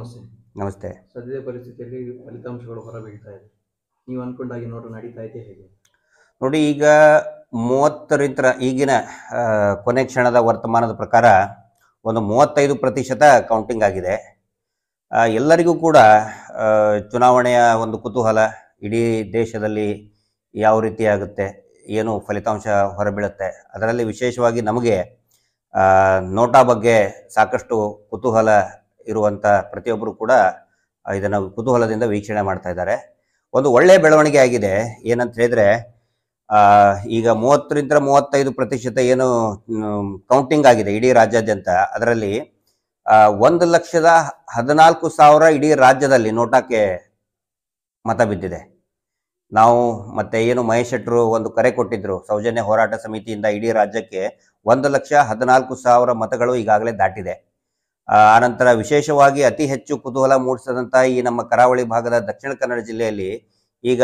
ನಮಸ್ತೆ ನಮಸ್ತೆ ಸದ್ಯದ ಪರಿಸ್ಥಿತಿಯಲ್ಲಿ ಫಲಿತಾಂಶಗಳು ಹೊರಬೀಳ್ತಾ ಇದೆ ನೀವು ಅನ್ಕೊಂಡಾಗಿ ನೋಡು ನಡೀತಾ ಇದೆ ಹೇಗೆ ನೋಡಿ ಈಗ ಮೂವತ್ತರಿಂದ ಈಗಿನ ಕೊನೆ ಕ್ಷಣದ ವರ್ತಮಾನದ ಪ್ರಕಾರ ಒಂದು ಮೂವತ್ತೈದು ಪ್ರತಿಶತ ಕೌಂಟಿಂಗ್ ಆಗಿದೆ ಎಲ್ಲರಿಗೂ ಕೂಡ ಚುನಾವಣೆಯ ಒಂದು ಕುತೂಹಲ ಇಡೀ ದೇಶದಲ್ಲಿ ಯಾವ ರೀತಿ ಆಗುತ್ತೆ ಏನು ಫಲಿತಾಂಶ ಹೊರಬೀಳುತ್ತೆ ಅದರಲ್ಲಿ ವಿಶೇಷವಾಗಿ ನಮಗೆ ನೋಟಾ ಬಗ್ಗೆ ಸಾಕಷ್ಟು ಕುತೂಹಲ ಇರುವಂಥ ಪ್ರತಿಯೊಬ್ಬರು ಕೂಡ ಇದನ್ನು ಕುತೂಹಲದಿಂದ ವೀಕ್ಷಣೆ ಮಾಡ್ತಾ ಇದ್ದಾರೆ ಒಂದು ಒಳ್ಳೆಯ ಬೆಳವಣಿಗೆ ಆಗಿದೆ ಏನಂತ ಹೇಳಿದರೆ ಈಗ ಮೂವತ್ತರಿಂದ ಮೂವತ್ತೈದು ಪ್ರತಿಶತ ಏನು ಕೌಂಟಿಂಗ್ ಆಗಿದೆ ಇಡೀ ರಾಜ್ಯಾದ್ಯಂತ ಅದರಲ್ಲಿ ಒಂದು ಲಕ್ಷದ ಹದಿನಾಲ್ಕು ಸಾವಿರ ಇಡೀ ರಾಜ್ಯದಲ್ಲಿ ನೋಟಾಕ್ಕೆ ಮತ ಬಿದ್ದಿದೆ ನಾವು ಮತ್ತೆ ಏನು ಮಹೇಶ್ ಶೆಟ್ಟರು ಒಂದು ಕರೆ ಕೊಟ್ಟಿದ್ರು ಸೌಜನ್ಯ ಹೋರಾಟ ಸಮಿತಿಯಿಂದ ಇಡೀ ರಾಜ್ಯಕ್ಕೆ ಒಂದು ಲಕ್ಷ ಹದಿನಾಲ್ಕು ಸಾವಿರ ಮತಗಳು ಈಗಾಗಲೇ ದಾಟಿದೆ ಆನಂತರ ವಿಶೇಷವಾಗಿ ಅತಿ ಹೆಚ್ಚು ಕುತೂಹಲ ಮೂಡಿಸಿದಂತಹ ಈ ನಮ್ಮ ಕರಾವಳಿ ಭಾಗದ ದಕ್ಷಿಣ ಕನ್ನಡ ಜಿಲ್ಲೆಯಲ್ಲಿ ಈಗ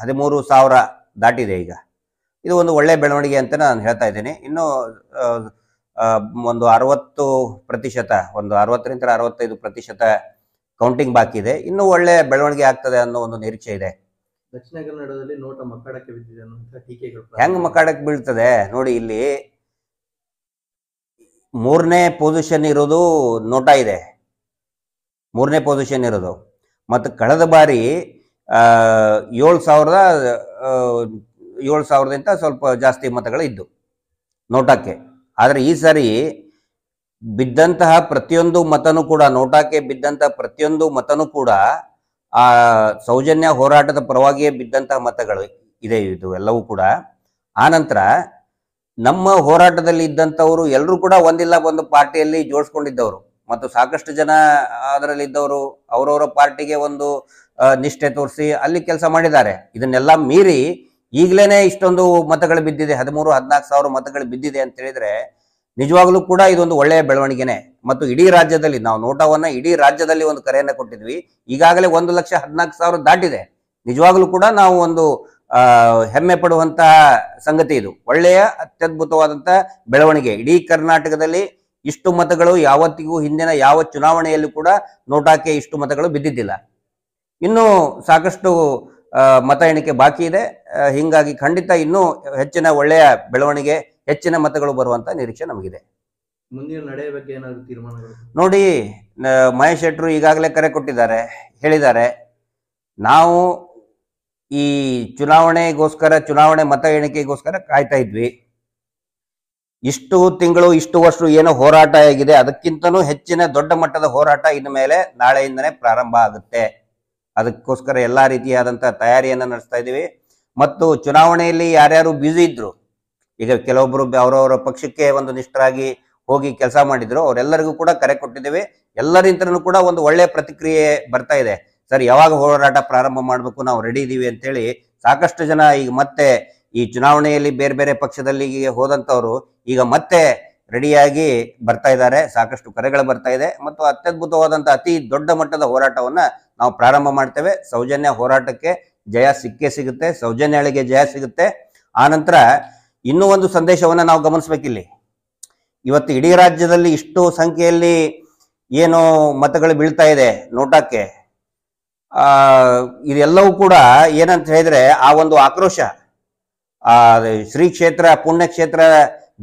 ಹದಿಮೂರು ಸಾವಿರ ದಾಟಿದೆ ಈಗ ಇದು ಒಂದು ಒಳ್ಳೆ ಬೆಳವಣಿಗೆ ಅಂತ ನಾನು ಹೇಳ್ತಾ ಇದ್ದೇನೆ ಇನ್ನು ಒಂದು ಅರವತ್ತು ಪ್ರತಿಶತ ಒಂದು ಅರವತ್ತರಿಂದ ಅರವತ್ತೈದು ಪ್ರತಿಶತ ಕೌಂಟಿಂಗ್ ಬಾಕಿ ಇದೆ ಇನ್ನು ಒಳ್ಳೆ ಬೆಳವಣಿಗೆ ಆಗ್ತದೆ ಅನ್ನೋ ಒಂದು ನಿರೀಕ್ಷೆ ಇದೆ ದಕ್ಷಿಣ ಕನ್ನಡದಲ್ಲಿ ನೋಟ ಮಕ್ಕಳಕ್ಕೆ ಬಿದ್ದಿದೆ ಹೆಂಗ್ ಮಕ್ಕಳಕ್ಕೆ ಬೀಳ್ತದೆ ನೋಡಿ ಇಲ್ಲಿ ಮೂರನೇ ಪೊಸಿಷನ್ ಇರೋದು ನೋಟಾ ಇದೆ ಮೂರನೇ ಪೊಸಿಷನ್ ಇರೋದು ಮತ್ತು ಕಳೆದ ಬಾರಿ ಏಳು ಸಾವಿರದ ಏಳು ಸಾವಿರದಿಂದ ಸ್ವಲ್ಪ ಜಾಸ್ತಿ ಮತಗಳು ಇದ್ದು ನೋಟಾಕ್ಕೆ ಆದರೆ ಈ ಸಾರಿ ಬಿದ್ದಂತಹ ಪ್ರತಿಯೊಂದು ಮತನೂ ಕೂಡ ನೋಟಾಕ್ಕೆ ಬಿದ್ದಂತಹ ಪ್ರತಿಯೊಂದು ಮತನೂ ಕೂಡ ಆ ಸೌಜನ್ಯ ಹೋರಾಟದ ಪರವಾಗಿಯೇ ಬಿದ್ದಂತಹ ಮತಗಳು ಇದೆ ಇದು ಎಲ್ಲವೂ ಕೂಡ ಆನಂತರ ನಮ್ಮ ಹೋರಾಟದಲ್ಲಿ ಇದ್ದಂಥವರು ಎಲ್ಲರೂ ಕೂಡ ಒಂದಿಲ್ಲ ಒಂದು ಪಾರ್ಟಿಯಲ್ಲಿ ಜೋಡಿಸ್ಕೊಂಡಿದ್ದವರು ಮತ್ತು ಸಾಕಷ್ಟು ಜನ ಅದರಲ್ಲಿ ಇದ್ದವರು ಅವರವರ ಪಾರ್ಟಿಗೆ ಒಂದು ನಿಷ್ಠೆ ತೋರಿಸಿ ಅಲ್ಲಿ ಕೆಲಸ ಮಾಡಿದ್ದಾರೆ ಇದನ್ನೆಲ್ಲ ಮೀರಿ ಈಗಲೇ ಇಷ್ಟೊಂದು ಮತಗಳು ಬಿದ್ದಿದೆ ಹದಿಮೂರು ಹದಿನಾಲ್ಕು ಸಾವಿರ ಮತಗಳು ಬಿದ್ದಿದೆ ಅಂತ ಹೇಳಿದ್ರೆ ನಿಜವಾಗ್ಲೂ ಕೂಡ ಇದೊಂದು ಒಳ್ಳೆಯ ಬೆಳವಣಿಗೆನೆ ಮತ್ತು ಇಡೀ ರಾಜ್ಯದಲ್ಲಿ ನಾವು ನೋಟವನ್ನ ಇಡೀ ರಾಜ್ಯದಲ್ಲಿ ಒಂದು ಕರೆಯನ್ನು ಕೊಟ್ಟಿದ್ವಿ ಈಗಾಗಲೇ ಒಂದು ಲಕ್ಷ ಹದಿನಾಲ್ಕು ಸಾವಿರ ದಾಟಿದೆ ನಿಜವಾಗ್ಲೂ ಕೂಡ ನಾವು ಒಂದು ಹೆಮ್ಮೆ ಪಡುವಂತಹ ಸಂಗತಿ ಇದು ಒಳ್ಳೆಯ ಅತ್ಯದ್ಭುತವಾದಂತಹ ಬೆಳವಣಿಗೆ ಇಡೀ ಕರ್ನಾಟಕದಲ್ಲಿ ಇಷ್ಟು ಮತಗಳು ಯಾವತ್ತಿಗೂ ಹಿಂದಿನ ಯಾವ ಚುನಾವಣೆಯಲ್ಲೂ ಕೂಡ ನೋಟಾಕೆ ಇಷ್ಟು ಮತಗಳು ಬಿದ್ದಿದ್ದಿಲ್ಲ ಇನ್ನೂ ಸಾಕಷ್ಟು ಮತ ಎಣಿಕೆ ಬಾಕಿ ಇದೆ ಹಿಂಗಾಗಿ ಖಂಡಿತ ಇನ್ನೂ ಹೆಚ್ಚಿನ ಒಳ್ಳೆಯ ಬೆಳವಣಿಗೆ ಹೆಚ್ಚಿನ ಮತಗಳು ಬರುವಂತ ನಿರೀಕ್ಷೆ ನಮಗಿದೆ ಮುಂದಿನ ಏನಾದರೂ ನೋಡಿ ಮಹೇಶ್ ಶೆಟ್ರು ಈಗಾಗಲೇ ಕರೆ ಕೊಟ್ಟಿದ್ದಾರೆ ಹೇಳಿದ್ದಾರೆ ನಾವು ಈ ಚುನಾವಣೆಗೋಸ್ಕರ ಚುನಾವಣೆ ಮತ ಎಣಿಕೆಗೋಸ್ಕರ ಕಾಯ್ತಾ ಇದ್ವಿ ಇಷ್ಟು ತಿಂಗಳು ಇಷ್ಟು ವರ್ಷ ಏನೋ ಹೋರಾಟ ಆಗಿದೆ ಅದಕ್ಕಿಂತನೂ ಹೆಚ್ಚಿನ ದೊಡ್ಡ ಮಟ್ಟದ ಹೋರಾಟ ಇನ್ನು ಮೇಲೆ ನಾಳೆಯಿಂದನೇ ಪ್ರಾರಂಭ ಆಗುತ್ತೆ ಅದಕ್ಕೋಸ್ಕರ ಎಲ್ಲಾ ರೀತಿಯಾದಂತಹ ತಯಾರಿಯನ್ನು ನಡೆಸ್ತಾ ಇದ್ದೀವಿ ಮತ್ತು ಚುನಾವಣೆಯಲ್ಲಿ ಯಾರ್ಯಾರು ಬ್ಯುಸಿ ಇದ್ರು ಈಗ ಕೆಲವೊಬ್ಬರು ಅವರವರ ಪಕ್ಷಕ್ಕೆ ಒಂದು ನಿಷ್ಠರಾಗಿ ಹೋಗಿ ಕೆಲಸ ಮಾಡಿದ್ರು ಅವರೆಲ್ಲರಿಗೂ ಕೂಡ ಕರೆ ಕೊಟ್ಟಿದ್ದೀವಿ ಎಲ್ಲರಿಂತನೂ ಕೂಡ ಒಂದು ಒಳ್ಳೆಯ ಪ್ರತಿಕ್ರಿಯೆ ಬರ್ತಾ ಇದೆ ಸರ್ ಯಾವಾಗ ಹೋರಾಟ ಪ್ರಾರಂಭ ಮಾಡಬೇಕು ನಾವು ರೆಡಿ ಇದ್ದೀವಿ ಅಂತೇಳಿ ಸಾಕಷ್ಟು ಜನ ಈಗ ಮತ್ತೆ ಈ ಚುನಾವಣೆಯಲ್ಲಿ ಬೇರೆ ಬೇರೆ ಪಕ್ಷದಲ್ಲಿ ಹೋದಂಥವ್ರು ಈಗ ಮತ್ತೆ ರೆಡಿಯಾಗಿ ಬರ್ತಾ ಇದ್ದಾರೆ ಸಾಕಷ್ಟು ಕರೆಗಳು ಬರ್ತಾ ಇದೆ ಮತ್ತು ಅತ್ಯದ್ಭುತವಾದಂಥ ಅತಿ ದೊಡ್ಡ ಮಟ್ಟದ ಹೋರಾಟವನ್ನು ನಾವು ಪ್ರಾರಂಭ ಮಾಡ್ತೇವೆ ಸೌಜನ್ಯ ಹೋರಾಟಕ್ಕೆ ಜಯ ಸಿಕ್ಕೇ ಸಿಗುತ್ತೆ ಸೌಜನ್ಯಗಳಿಗೆ ಜಯ ಸಿಗುತ್ತೆ ಆನಂತರ ಇನ್ನೂ ಒಂದು ಸಂದೇಶವನ್ನು ನಾವು ಗಮನಿಸ್ಬೇಕಿಲ್ಲಿ ಇವತ್ತು ಇಡೀ ರಾಜ್ಯದಲ್ಲಿ ಇಷ್ಟು ಸಂಖ್ಯೆಯಲ್ಲಿ ಏನು ಮತಗಳು ಬೀಳ್ತಾ ಇದೆ ನೋಟಕ್ಕೆ ಆ ಇದೆಲ್ಲವೂ ಕೂಡ ಏನಂತ ಹೇಳಿದ್ರೆ ಆ ಒಂದು ಆಕ್ರೋಶ ಆ ಶ್ರೀ ಕ್ಷೇತ್ರ ಪುಣ್ಯಕ್ಷೇತ್ರ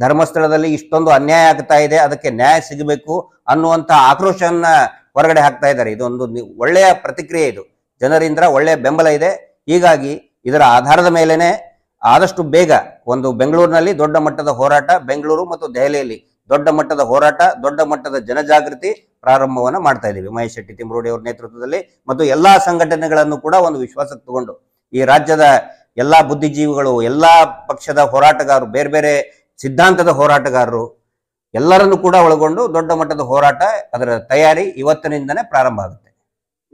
ಧರ್ಮಸ್ಥಳದಲ್ಲಿ ಇಷ್ಟೊಂದು ಅನ್ಯಾಯ ಆಗ್ತಾ ಇದೆ ಅದಕ್ಕೆ ನ್ಯಾಯ ಸಿಗಬೇಕು ಅನ್ನುವಂಥ ಆಕ್ರೋಶವನ್ನ ಹೊರಗಡೆ ಹಾಕ್ತಾ ಇದ್ದಾರೆ ಇದೊಂದು ಒಳ್ಳೆಯ ಪ್ರತಿಕ್ರಿಯೆ ಇದು ಜನರಿಂದ ಒಳ್ಳೆಯ ಬೆಂಬಲ ಇದೆ ಹೀಗಾಗಿ ಇದರ ಆಧಾರದ ಮೇಲೆನೆ ಆದಷ್ಟು ಬೇಗ ಒಂದು ಬೆಂಗಳೂರಿನಲ್ಲಿ ದೊಡ್ಡ ಮಟ್ಟದ ಹೋರಾಟ ಬೆಂಗಳೂರು ಮತ್ತು ದೆಹಲಿಯಲ್ಲಿ ದೊಡ್ಡ ಮಟ್ಟದ ಹೋರಾಟ ದೊಡ್ಡ ಮಟ್ಟದ ಜನಜಾಗೃತಿ ಪ್ರಾರಂಭವನ್ನ ಮಾಡ್ತಾ ಇದ್ದೀವಿ ಮಹೇಶ್ ಶೆಟ್ಟಿ ತಿಮ್ರೋಡಿ ಅವರ ನೇತೃತ್ವದಲ್ಲಿ ಮತ್ತು ಎಲ್ಲಾ ಸಂಘಟನೆಗಳನ್ನು ಕೂಡ ಒಂದು ವಿಶ್ವಾಸಕ್ಕೆ ತಗೊಂಡು ಈ ರಾಜ್ಯದ ಎಲ್ಲಾ ಬುದ್ಧಿಜೀವಿಗಳು ಎಲ್ಲಾ ಪಕ್ಷದ ಹೋರಾಟಗಾರರು ಬೇರೆ ಬೇರೆ ಸಿದ್ಧಾಂತದ ಹೋರಾಟಗಾರರು ಎಲ್ಲರನ್ನು ಕೂಡ ಒಳಗೊಂಡು ದೊಡ್ಡ ಮಟ್ಟದ ಹೋರಾಟ ಅದರ ತಯಾರಿ ಇವತ್ತಿನಿಂದನೇ ಪ್ರಾರಂಭ ಆಗುತ್ತೆ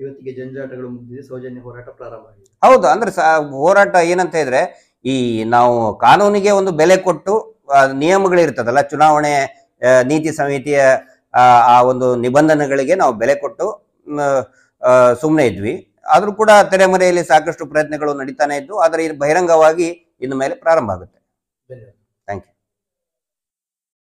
ಇವತ್ತಿಗೆ ಜಂಜಾಟಗಳು ಮುಗಿದಿದೆ ಸೌಜನ್ಯ ಹೋರಾಟ ಪ್ರಾರಂಭ ಆಗಿದೆ ಹೌದು ಅಂದ್ರೆ ಹೋರಾಟ ಏನಂತ ಇದ್ರೆ ಈ ನಾವು ಕಾನೂನಿಗೆ ಒಂದು ಬೆಲೆ ಕೊಟ್ಟು ನಿಯಮಗಳಿರ್ತದಲ್ಲ ಚುನಾವಣೆ ನೀತಿ ಸಮಿತಿಯ ಆ ಒಂದು ನಿಬಂಧನೆಗಳಿಗೆ ನಾವು ಬೆಲೆ ಕೊಟ್ಟು ಸುಮ್ಮನೆ ಇದ್ವಿ ಆದರೂ ಕೂಡ ತೆರೆಮರೆಯಲ್ಲಿ ಸಾಕಷ್ಟು ಪ್ರಯತ್ನಗಳು ನಡೀತಾನೆ ಇದ್ದು ಆದರೆ ಇದು ಬಹಿರಂಗವಾಗಿ ಇನ್ನು ಮೇಲೆ ಪ್ರಾರಂಭ ಆಗುತ್ತೆ